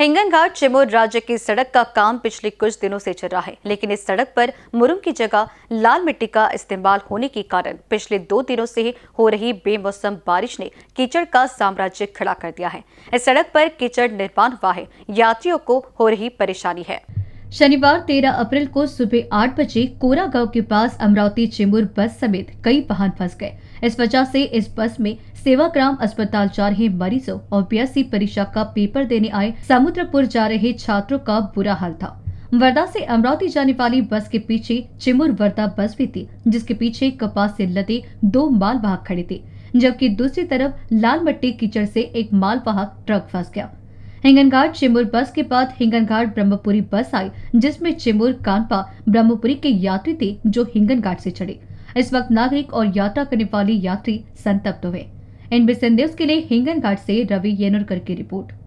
हिंगन घाट चिमोर राज्य की सड़क का काम पिछले कुछ दिनों से चल रहा है लेकिन इस सड़क पर मुरुम की जगह लाल मिट्टी का इस्तेमाल होने के कारण पिछले दो दिनों से हो रही बेमौसम बारिश ने कीचड़ का साम्राज्य खड़ा कर दिया है इस सड़क पर कीचड़ निर्माण हुआ है यात्रियों को हो रही परेशानी है शनिवार 13 अप्रैल को सुबह आठ बजे कोरा गांव के पास अमरावती चिमूर बस समेत कई वाहन फंस गए इस वजह से इस बस में सेवाग्राम अस्पताल जा रहे मरीजों और बी परीक्षा का पेपर देने आए समुद्रपुर जा रहे छात्रों का बुरा हाल था वर्धा से अमरावती जाने वाली बस के पीछे चिमुर वर्धा बस भी थी जिसके पीछे कपास से लदे दो मालवाहक खड़े थे जबकि दूसरी तरफ लाल मट्टी कीचड़ से एक मालवाहक ट्रक फंस गया हिंगनघाट चेम्बूर बस के बाद हिंगनघाट ब्रह्मपुरी बस आई जिसमें चेम्बूर कानपा ब्रह्मपुरी के यात्री थे जो हिंगनघाट से चढ़े इस वक्त नागरिक और यात्रा करने वाले यात्री संतप्त हुए इन संदेश के लिए हिंगनघाट से रवि येनुरकर की रिपोर्ट